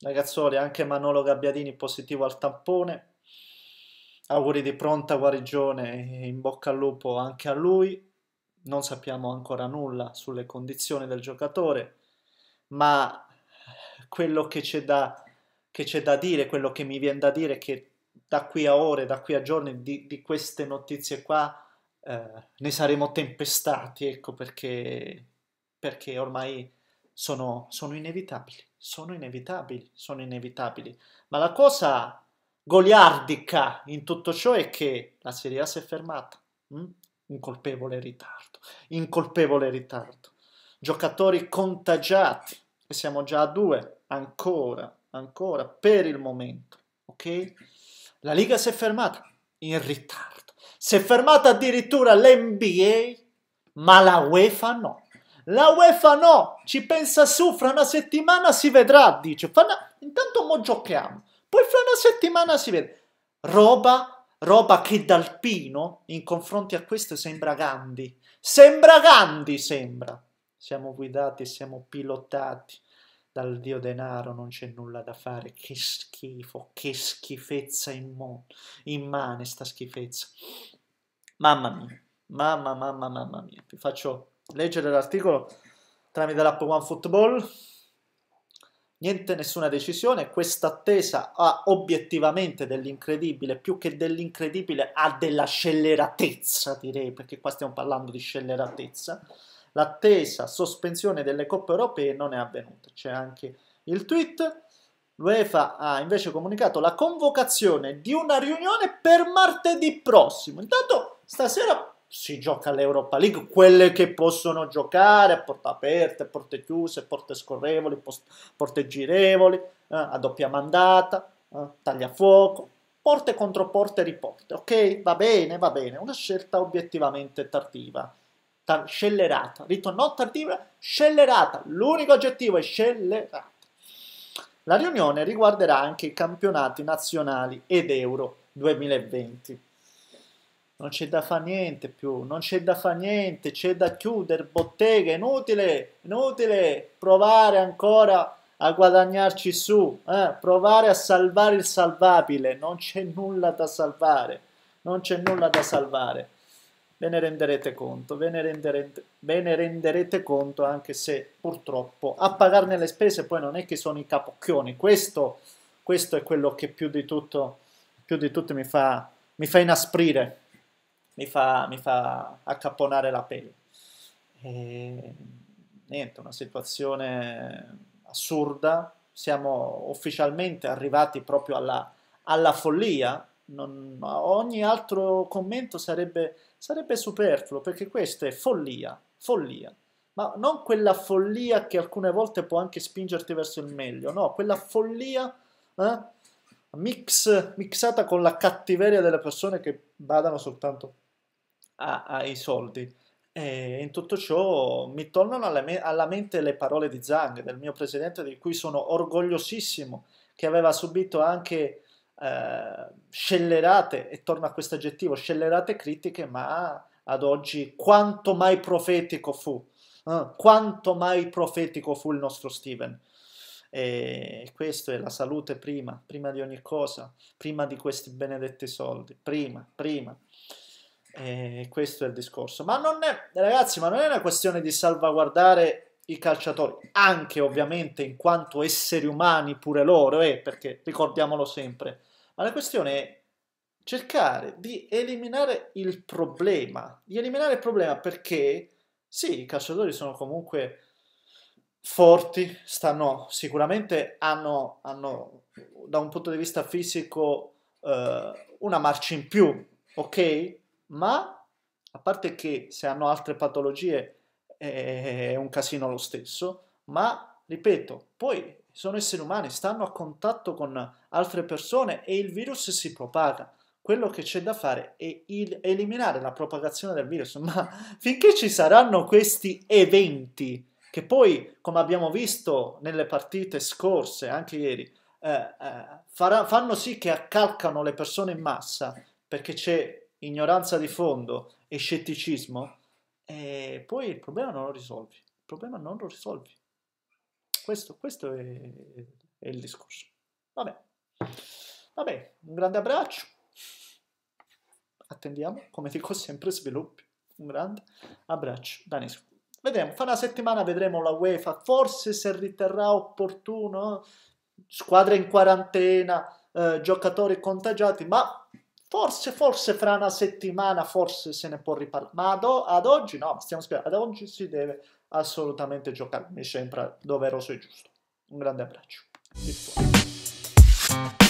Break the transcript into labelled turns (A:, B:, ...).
A: Ragazzuoli, anche Manolo Gabbiadini positivo al tampone. Auguri di pronta guarigione in bocca al lupo anche a lui. Non sappiamo ancora nulla sulle condizioni del giocatore, ma quello che c'è da, da, dire, quello che mi viene da dire è che da qui a ore, da qui a giorni di, di queste notizie qua eh, ne saremo tempestati, ecco perché, perché ormai sono, sono inevitabili sono inevitabili, sono inevitabili. Ma la cosa goliardica in tutto ciò è che la Serie A si è fermata. Mm? In colpevole ritardo, in colpevole ritardo. Giocatori contagiati, e siamo già a due, ancora, ancora, per il momento, ok? La Liga si è fermata, in ritardo. Si è fermata addirittura l'NBA, ma la UEFA no. La UEFA no, ci pensa su, fra una settimana si vedrà, dice. Una... Intanto mo giochiamo, poi fra una settimana si vede. Roba, roba che d'alpino in confronto a questo sembra Gandhi. Sembra Gandhi, sembra. Siamo guidati, siamo pilotati dal dio denaro, non c'è nulla da fare. Che schifo, che schifezza immane sta schifezza. Mamma mia. Mamma, mamma, mamma mia. Vi faccio leggere l'articolo tramite l'app OneFootball. Niente, nessuna decisione. Questa attesa ha obiettivamente dell'incredibile, più che dell'incredibile, ha della scelleratezza, direi, perché qua stiamo parlando di scelleratezza. L'attesa sospensione delle coppe europee non è avvenuta. C'è anche il tweet. L'UEFA ha invece comunicato la convocazione di una riunione per martedì prossimo. Intanto stasera si gioca l'Europa League, quelle che possono giocare a porte aperte, porte chiuse, porte scorrevoli, post- porte girevoli, eh, a doppia mandata, eh, tagliafuoco, porte contro porte riporte, ok? Va bene, va bene, una scelta obiettivamente tardiva, tar- scellerata, rito non tardiva, scellerata, l'unico aggettivo è scellerata. La riunione riguarderà anche i campionati nazionali ed Euro 2020. Non c'è da fare niente più, non c'è da fare niente, c'è da chiudere bottega, inutile, inutile provare ancora a guadagnarci su, eh? provare a salvare il salvabile, non c'è nulla da salvare, non c'è nulla da salvare. Ve ne renderete conto, ve ne renderete, ve ne renderete conto anche se purtroppo a pagarne le spese poi non è che sono i capocchioni, questo, questo è quello che più di tutto, più di tutto mi, fa, mi fa inasprire mi fa, mi fa accapponare la pelle. E, niente, una situazione assurda, siamo ufficialmente arrivati proprio alla, alla follia, non, ogni altro commento sarebbe, sarebbe superfluo perché questa è follia, follia ma non quella follia che alcune volte può anche spingerti verso il meglio, no, quella follia eh, mix, mixata con la cattiveria delle persone che badano soltanto ai soldi. E in tutto ciò mi tornano alla, me- alla, mente le parole di Zhang, del mio presidente, di cui sono orgogliosissimo, che aveva subito anche eh, scellerate, e torno a questo aggettivo, scellerate critiche, ma ad oggi quanto mai profetico fu, eh? quanto mai profetico fu il nostro Steven. E questo è la salute prima, prima di ogni cosa, prima di questi benedetti soldi, prima, prima. E eh, questo è il discorso. Ma non è, ragazzi, ma non è una questione di salvaguardare i calciatori, anche ovviamente in quanto esseri umani pure loro, eh, perché ricordiamolo sempre, ma la questione è cercare di eliminare il problema, di eliminare il problema perché sì, i calciatori sono comunque forti, stanno sicuramente hanno, hanno da un punto di vista fisico eh, una marcia in più, ok? ma a parte che se hanno altre patologie eh, è un casino lo stesso, ma ripeto, poi sono esseri umani, stanno a contatto con altre persone e il virus si propaga. Quello che c'è da fare è eliminare la propagazione del virus, ma finché ci saranno questi eventi, che poi, come abbiamo visto nelle partite scorse, anche ieri, eh, eh, farà, fanno sì che accalcano le persone in massa, perché c'è ignoranza di fondo e scetticismo, e poi il problema non lo risolvi. Il problema non lo risolvi. Questo, questo è, è, il discorso. Vabbè. Vabbè, un grande abbraccio. Attendiamo, come dico sempre, sviluppi. Un grande abbraccio da Vedremo, fra una settimana vedremo la UEFA, forse se riterrà opportuno, squadre in quarantena, eh, giocatori contagiati, ma Forse, forse fra una settimana, forse se ne può riparlare, ma ad, o- ad oggi no, stiamo sperando, ad oggi si deve assolutamente giocare, mi sembra doveroso e giusto. Un grande abbraccio.